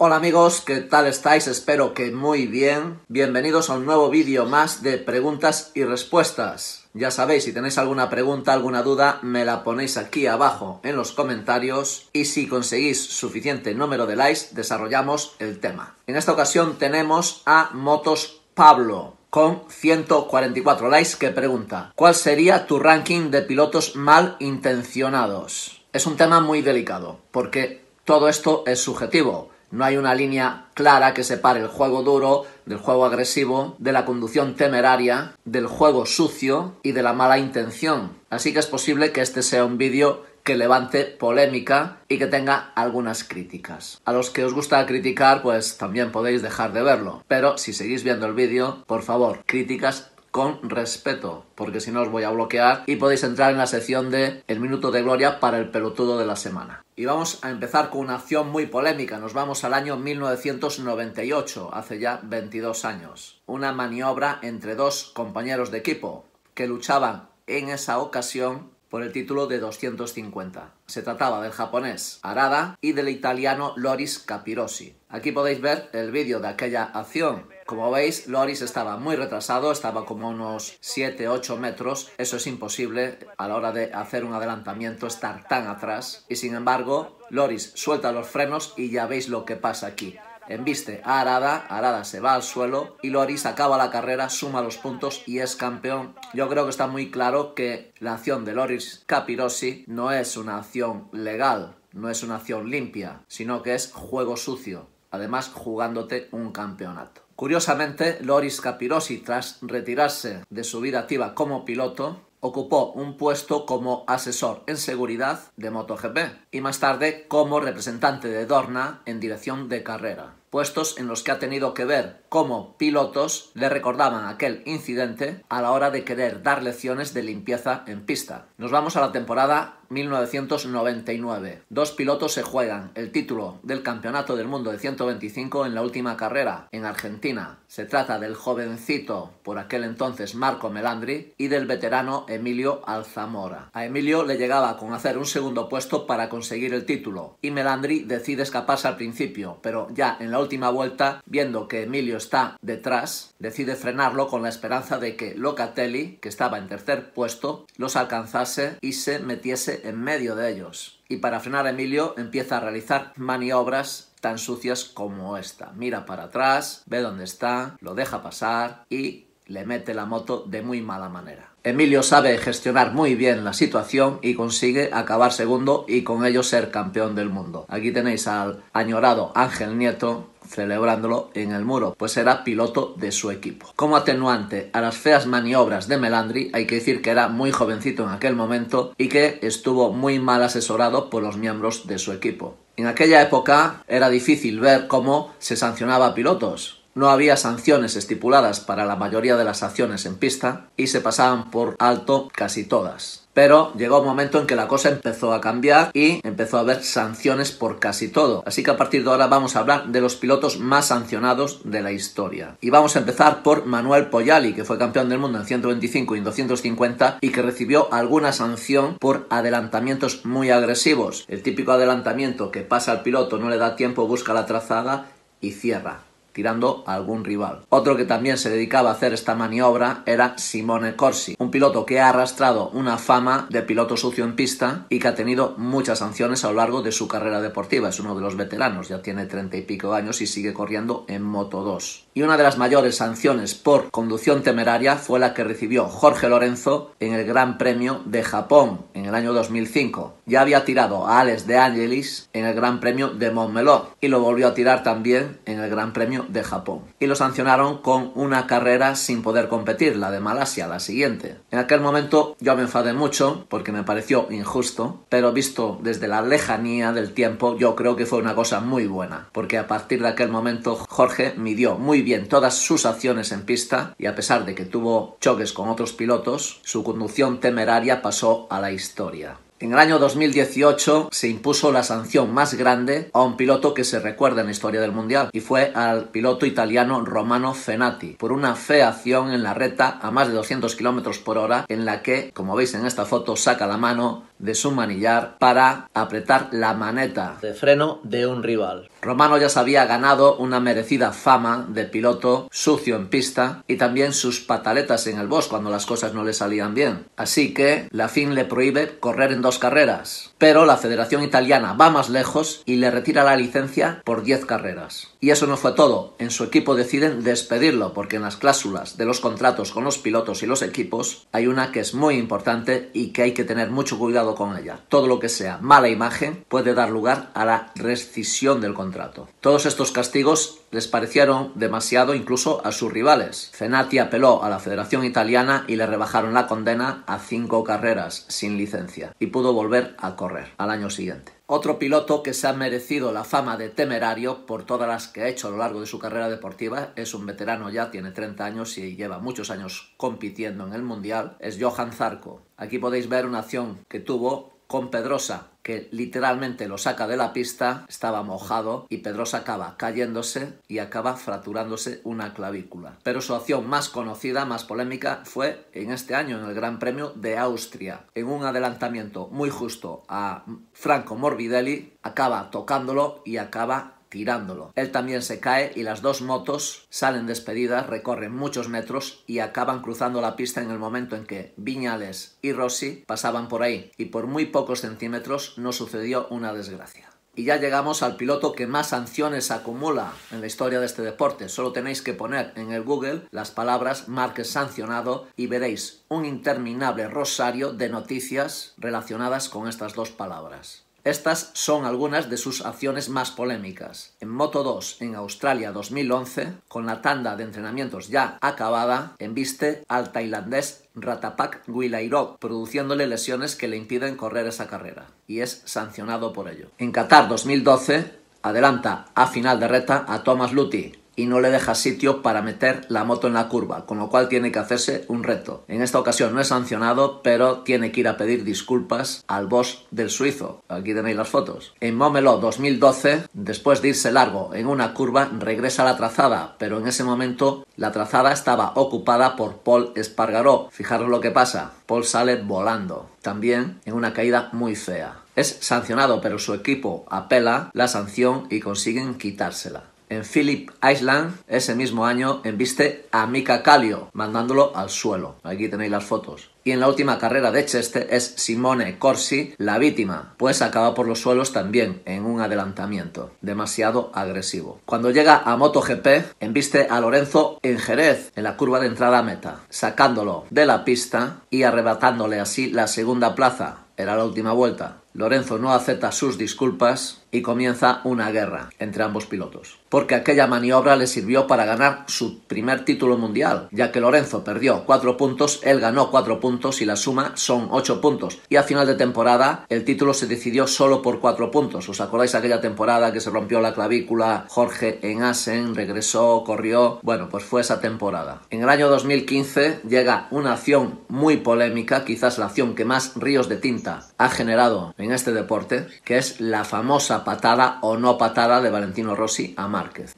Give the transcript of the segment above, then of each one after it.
Hola amigos, ¿qué tal estáis? Espero que muy bien. Bienvenidos a un nuevo vídeo más de preguntas y respuestas. Ya sabéis, si tenéis alguna pregunta, alguna duda, me la ponéis aquí abajo en los comentarios y si conseguís suficiente número de likes, desarrollamos el tema. En esta ocasión tenemos a Motos Pablo con 144 likes que pregunta, ¿cuál sería tu ranking de pilotos mal intencionados? Es un tema muy delicado porque todo esto es subjetivo no hay una línea clara que separe el juego duro del juego agresivo, de la conducción temeraria, del juego sucio y de la mala intención. Así que es posible que este sea un vídeo que levante polémica y que tenga algunas críticas. A los que os gusta criticar, pues también podéis dejar de verlo. Pero si seguís viendo el vídeo, por favor, críticas con respeto, porque si no os voy a bloquear y podéis entrar en la sección de El Minuto de Gloria para el pelotudo de la semana. Y vamos a empezar con una acción muy polémica. Nos vamos al año 1998, hace ya 22 años. Una maniobra entre dos compañeros de equipo que luchaban en esa ocasión por el título de 250. Se trataba del japonés Arada y del italiano Loris Capirossi. Aquí podéis ver el vídeo de aquella acción como veis, Loris estaba muy retrasado, estaba como unos 7-8 metros. Eso es imposible a la hora de hacer un adelantamiento, estar tan atrás. Y sin embargo, Loris suelta los frenos y ya veis lo que pasa aquí. Embiste a Arada, Arada se va al suelo y Loris acaba la carrera, suma los puntos y es campeón. Yo creo que está muy claro que la acción de Loris Capirossi no es una acción legal, no es una acción limpia, sino que es juego sucio, además jugándote un campeonato. Curiosamente, Loris Capirosi, tras retirarse de su vida activa como piloto, ocupó un puesto como asesor en seguridad de MotoGP y más tarde como representante de Dorna en dirección de carrera, puestos en los que ha tenido que ver como pilotos le recordaban aquel incidente a la hora de querer dar lecciones de limpieza en pista. Nos vamos a la temporada 1999. Dos pilotos se juegan el título del Campeonato del Mundo de 125 en la última carrera, en Argentina. Se trata del jovencito, por aquel entonces Marco Melandri, y del veterano Emilio Alzamora. A Emilio le llegaba con hacer un segundo puesto para conseguir el título, y Melandri decide escaparse al principio, pero ya en la última vuelta, viendo que Emilio está detrás, decide frenarlo con la esperanza de que Locatelli, que estaba en tercer puesto, los alcanzase y se metiese en medio de ellos. Y para frenar a Emilio empieza a realizar maniobras tan sucias como esta. Mira para atrás, ve dónde está, lo deja pasar y le mete la moto de muy mala manera. Emilio sabe gestionar muy bien la situación y consigue acabar segundo y con ello ser campeón del mundo. Aquí tenéis al añorado Ángel Nieto celebrándolo en el muro, pues era piloto de su equipo. Como atenuante a las feas maniobras de Melandri, hay que decir que era muy jovencito en aquel momento y que estuvo muy mal asesorado por los miembros de su equipo. En aquella época era difícil ver cómo se sancionaba a pilotos, no había sanciones estipuladas para la mayoría de las acciones en pista y se pasaban por alto casi todas. Pero llegó un momento en que la cosa empezó a cambiar y empezó a haber sanciones por casi todo. Así que a partir de ahora vamos a hablar de los pilotos más sancionados de la historia. Y vamos a empezar por Manuel Poyali, que fue campeón del mundo en 125 y en 250 y que recibió alguna sanción por adelantamientos muy agresivos. El típico adelantamiento que pasa al piloto, no le da tiempo, busca la trazada y cierra tirando a algún rival. Otro que también se dedicaba a hacer esta maniobra era Simone Corsi, un piloto que ha arrastrado una fama de piloto sucio en pista y que ha tenido muchas sanciones a lo largo de su carrera deportiva. Es uno de los veteranos, ya tiene treinta y pico años y sigue corriendo en Moto 2. Y una de las mayores sanciones por conducción temeraria fue la que recibió Jorge Lorenzo en el Gran Premio de Japón en el año 2005. Ya había tirado a Alex de Angelis en el Gran Premio de Montmeló y lo volvió a tirar también en el Gran Premio de Japón y lo sancionaron con una carrera sin poder competir, la de Malasia, la siguiente. En aquel momento yo me enfadé mucho porque me pareció injusto, pero visto desde la lejanía del tiempo, yo creo que fue una cosa muy buena, porque a partir de aquel momento Jorge midió muy bien todas sus acciones en pista y a pesar de que tuvo choques con otros pilotos, su conducción temeraria pasó a la historia. En el año 2018 se impuso la sanción más grande a un piloto que se recuerda en la historia del Mundial y fue al piloto italiano Romano Fenati por una feación en la reta a más de 200 km por hora en la que, como veis en esta foto, saca la mano de su manillar para apretar la maneta de freno de un rival. Romano ya se había ganado una merecida fama de piloto sucio en pista y también sus pataletas en el bosque cuando las cosas no le salían bien. Así que la FIN le prohíbe correr en dos carreras. Pero la Federación Italiana va más lejos y le retira la licencia por 10 carreras. Y eso no fue todo. En su equipo deciden despedirlo porque en las cláusulas de los contratos con los pilotos y los equipos hay una que es muy importante y que hay que tener mucho cuidado con ella. Todo lo que sea mala imagen puede dar lugar a la rescisión del contrato. Todos estos castigos les parecieron demasiado incluso a sus rivales. Fenati apeló a la Federación Italiana y le rebajaron la condena a cinco carreras sin licencia y pudo volver a correr al año siguiente. Otro piloto que se ha merecido la fama de temerario por todas las que ha hecho a lo largo de su carrera deportiva, es un veterano ya, tiene 30 años y lleva muchos años compitiendo en el Mundial, es Johan Zarco. Aquí podéis ver una acción que tuvo con Pedrosa, que literalmente lo saca de la pista, estaba mojado y Pedrosa acaba cayéndose y acaba fracturándose una clavícula. Pero su acción más conocida, más polémica, fue en este año, en el Gran Premio de Austria. En un adelantamiento muy justo a Franco Morbidelli, acaba tocándolo y acaba tirándolo. Él también se cae y las dos motos salen despedidas, recorren muchos metros y acaban cruzando la pista en el momento en que Viñales y Rossi pasaban por ahí y por muy pocos centímetros no sucedió una desgracia. Y ya llegamos al piloto que más sanciones acumula en la historia de este deporte. Solo tenéis que poner en el Google las palabras Marques sancionado y veréis un interminable rosario de noticias relacionadas con estas dos palabras. Estas son algunas de sus acciones más polémicas. En Moto 2 en Australia 2011, con la tanda de entrenamientos ya acabada, embiste al tailandés Ratapak Guilairov, produciéndole lesiones que le impiden correr esa carrera, y es sancionado por ello. En Qatar 2012, adelanta a final de reta a Thomas luttig y no le deja sitio para meter la moto en la curva, con lo cual tiene que hacerse un reto. En esta ocasión no es sancionado, pero tiene que ir a pedir disculpas al boss del suizo. Aquí tenéis las fotos. En Momelo 2012, después de irse largo en una curva, regresa a la trazada, pero en ese momento la trazada estaba ocupada por Paul Espargaró. Fijaros lo que pasa. Paul sale volando, también en una caída muy fea. Es sancionado, pero su equipo apela la sanción y consiguen quitársela. En Philip Island, ese mismo año, enviste a Mika Kallio, mandándolo al suelo. Aquí tenéis las fotos. Y en la última carrera de Cheste es Simone Corsi la víctima, pues acaba por los suelos también en un adelantamiento demasiado agresivo. Cuando llega a MotoGP, enviste a Lorenzo en Jerez en la curva de entrada a meta, sacándolo de la pista y arrebatándole así la segunda plaza. Era la última vuelta. Lorenzo no acepta sus disculpas y comienza una guerra entre ambos pilotos porque aquella maniobra le sirvió para ganar su primer título mundial, ya que Lorenzo perdió cuatro puntos, él ganó cuatro puntos y la suma son ocho puntos. Y a final de temporada el título se decidió solo por cuatro puntos. ¿Os acordáis aquella temporada que se rompió la clavícula? Jorge en Asen regresó, corrió. Bueno, pues fue esa temporada. En el año 2015 llega una acción muy polémica, quizás la acción que más ríos de tinta ha generado en este deporte, que es la famosa patada o no patada de Valentino Rossi a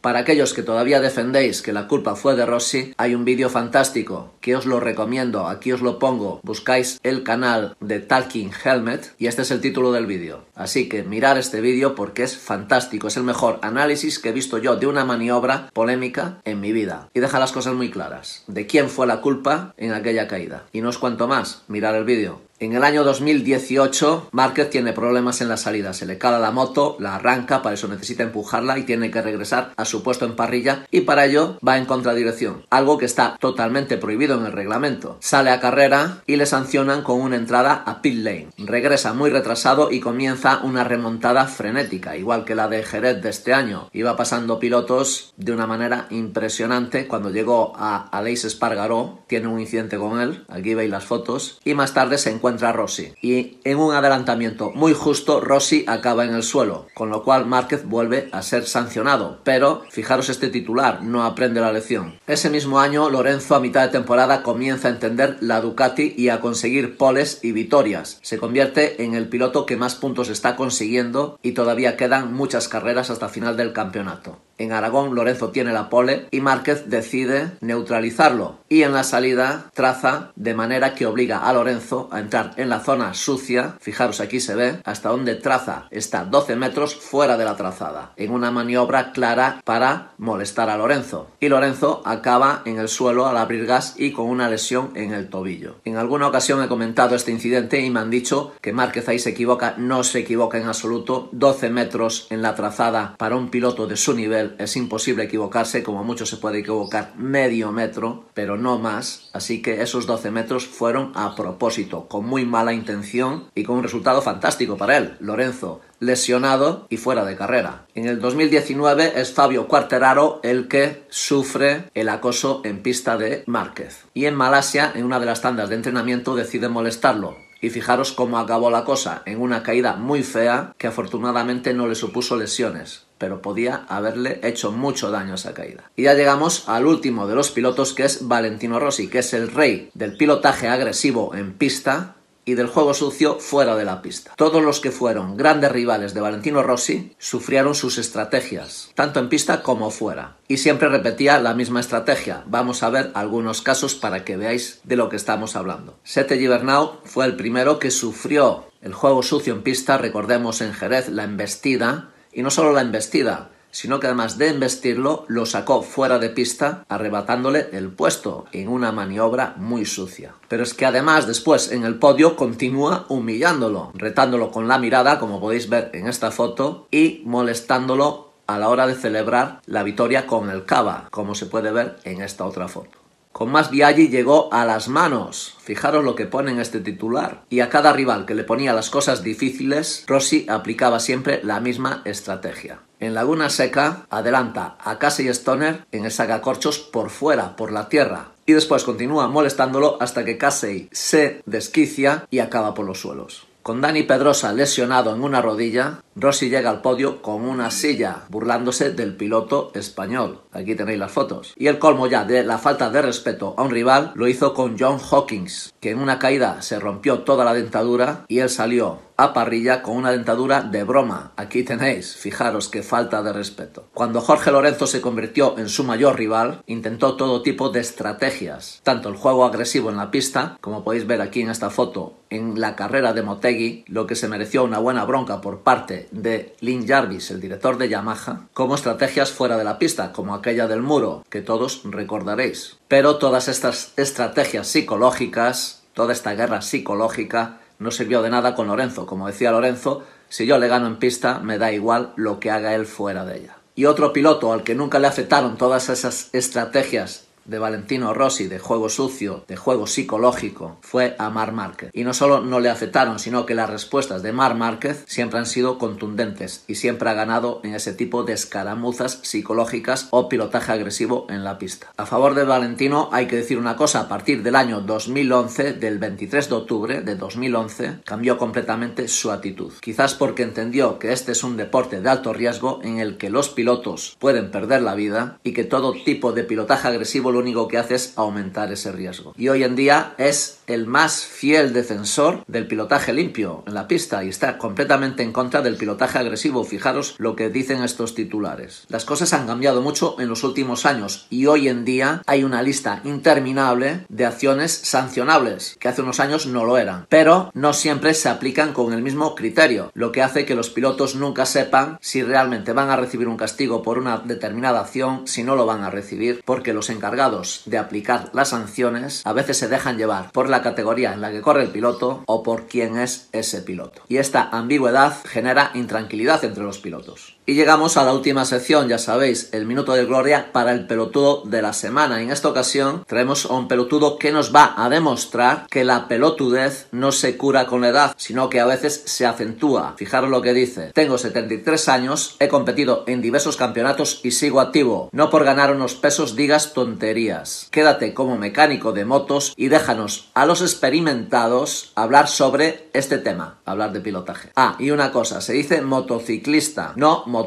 para aquellos que todavía defendéis que la culpa fue de Rossi, hay un vídeo fantástico que os lo recomiendo, aquí os lo pongo, buscáis el canal de Talking Helmet y este es el título del vídeo. Así que mirar este vídeo porque es fantástico, es el mejor análisis que he visto yo de una maniobra polémica en mi vida y deja las cosas muy claras de quién fue la culpa en aquella caída. Y no os cuanto más, mirar el vídeo. En el año 2018, Márquez tiene problemas en la salida. Se le cala la moto, la arranca, para eso necesita empujarla y tiene que regresar a su puesto en parrilla y para ello va en contradirección, algo que está totalmente prohibido en el reglamento. Sale a carrera y le sancionan con una entrada a pit lane. Regresa muy retrasado y comienza una remontada frenética, igual que la de Jerez de este año. Iba pasando pilotos de una manera impresionante. Cuando llegó a Aleix Espargaró, tiene un incidente con él, aquí veis las fotos, y más tarde se encuentra contra Rossi. Y en un adelantamiento muy justo, Rossi acaba en el suelo, con lo cual Márquez vuelve a ser sancionado. Pero fijaros este titular, no aprende la lección. Ese mismo año, Lorenzo a mitad de temporada comienza a entender la Ducati y a conseguir poles y victorias. Se convierte en el piloto que más puntos está consiguiendo y todavía quedan muchas carreras hasta final del campeonato. En Aragón, Lorenzo tiene la pole y Márquez decide neutralizarlo. Y en la salida traza de manera que obliga a Lorenzo a entrar en la zona sucia. Fijaros, aquí se ve hasta donde traza. Está 12 metros fuera de la trazada. En una maniobra clara para molestar a Lorenzo. Y Lorenzo acaba en el suelo al abrir gas y con una lesión en el tobillo. En alguna ocasión he comentado este incidente y me han dicho que Márquez ahí se equivoca. No se equivoca en absoluto. 12 metros en la trazada para un piloto de su nivel es imposible equivocarse, como mucho se puede equivocar medio metro, pero no más, así que esos 12 metros fueron a propósito, con muy mala intención y con un resultado fantástico para él, Lorenzo lesionado y fuera de carrera. En el 2019 es Fabio cuarteraro el que sufre el acoso en pista de Márquez. Y en Malasia, en una de las tandas de entrenamiento, decide molestarlo, y fijaros cómo acabó la cosa, en una caída muy fea que afortunadamente no le supuso lesiones pero podía haberle hecho mucho daño a esa caída. Y ya llegamos al último de los pilotos, que es Valentino Rossi, que es el rey del pilotaje agresivo en pista y del juego sucio fuera de la pista. Todos los que fueron grandes rivales de Valentino Rossi sufrieron sus estrategias, tanto en pista como fuera. Y siempre repetía la misma estrategia. Vamos a ver algunos casos para que veáis de lo que estamos hablando. Sete Gibernau fue el primero que sufrió el juego sucio en pista, recordemos en Jerez la embestida y no solo la embestida, sino que además de embestirlo, lo sacó fuera de pista, arrebatándole el puesto en una maniobra muy sucia. Pero es que además después en el podio continúa humillándolo, retándolo con la mirada, como podéis ver en esta foto, y molestándolo a la hora de celebrar la victoria con el cava, como se puede ver en esta otra foto. Con más viaje llegó a las manos. Fijaros lo que pone en este titular. Y a cada rival que le ponía las cosas difíciles, Rossi aplicaba siempre la misma estrategia. En Laguna Seca adelanta a Casey Stoner en el sacacorchos por fuera, por la tierra, y después continúa molestándolo hasta que Casey se desquicia y acaba por los suelos. Con Dani Pedrosa lesionado en una rodilla, Rossi llega al podio con una silla, burlándose del piloto español. Aquí tenéis las fotos. Y el colmo ya de la falta de respeto a un rival lo hizo con John Hawkins, que en una caída se rompió toda la dentadura y él salió a parrilla con una dentadura de broma. Aquí tenéis, fijaros qué falta de respeto. Cuando Jorge Lorenzo se convirtió en su mayor rival, intentó todo tipo de estrategias, tanto el juego agresivo en la pista, como podéis ver aquí en esta foto, en la carrera de Motegi, lo que se mereció una buena bronca por parte de Lynn Jarvis, el director de Yamaha, como estrategias fuera de la pista, como aquella del muro, que todos recordaréis. Pero todas estas estrategias psicológicas, toda esta guerra psicológica, no sirvió de nada con Lorenzo. Como decía Lorenzo, si yo le gano en pista, me da igual lo que haga él fuera de ella. Y otro piloto al que nunca le afectaron todas esas estrategias de Valentino Rossi, de juego sucio, de juego psicológico, fue a Mar Márquez. Y no solo no le aceptaron, sino que las respuestas de Mar Márquez siempre han sido contundentes y siempre ha ganado en ese tipo de escaramuzas psicológicas o pilotaje agresivo en la pista. A favor de Valentino hay que decir una cosa, a partir del año 2011, del 23 de octubre de 2011, cambió completamente su actitud. Quizás porque entendió que este es un deporte de alto riesgo en el que los pilotos pueden perder la vida y que todo tipo de pilotaje agresivo lo único que hace es aumentar ese riesgo. Y hoy en día es el más fiel defensor del pilotaje limpio en la pista y está completamente en contra del pilotaje agresivo. Fijaros lo que dicen estos titulares. Las cosas han cambiado mucho en los últimos años y hoy en día hay una lista interminable de acciones sancionables que hace unos años no lo eran. Pero no siempre se aplican con el mismo criterio, lo que hace que los pilotos nunca sepan si realmente van a recibir un castigo por una determinada acción, si no lo van a recibir, porque los encargados de aplicar las sanciones a veces se dejan llevar por la categoría en la que corre el piloto o por quién es ese piloto. Y esta ambigüedad genera intranquilidad entre los pilotos. Y llegamos a la última sección, ya sabéis, el minuto de gloria para el pelotudo de la semana. En esta ocasión traemos a un pelotudo que nos va a demostrar que la pelotudez no se cura con la edad, sino que a veces se acentúa. Fijaros lo que dice. Tengo 73 años, he competido en diversos campeonatos y sigo activo. No por ganar unos pesos digas tonterías. Quédate como mecánico de motos y déjanos a los experimentados hablar sobre este tema, hablar de pilotaje. Ah, y una cosa, se dice motociclista, no motociclista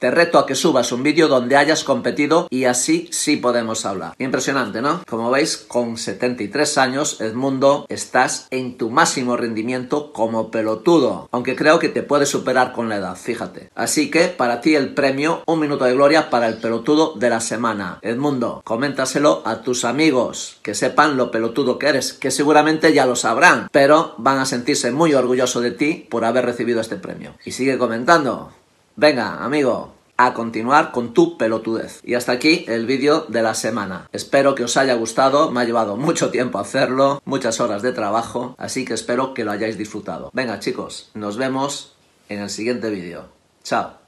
te reto a que subas un vídeo donde hayas competido y así sí podemos hablar. Impresionante, ¿no? Como veis, con 73 años, Edmundo, estás en tu máximo rendimiento como pelotudo, aunque creo que te puedes superar con la edad, fíjate. Así que para ti el premio, un minuto de gloria para el pelotudo de la semana. Edmundo, coméntaselo a tus amigos, que sepan lo pelotudo que eres, que seguramente ya lo sabrán, pero van a sentirse muy orgullosos de ti por haber recibido este premio. Y sigue comentando. Venga, amigo, a continuar con tu pelotudez. Y hasta aquí el vídeo de la semana. Espero que os haya gustado, me ha llevado mucho tiempo hacerlo, muchas horas de trabajo, así que espero que lo hayáis disfrutado. Venga chicos, nos vemos en el siguiente vídeo. Chao.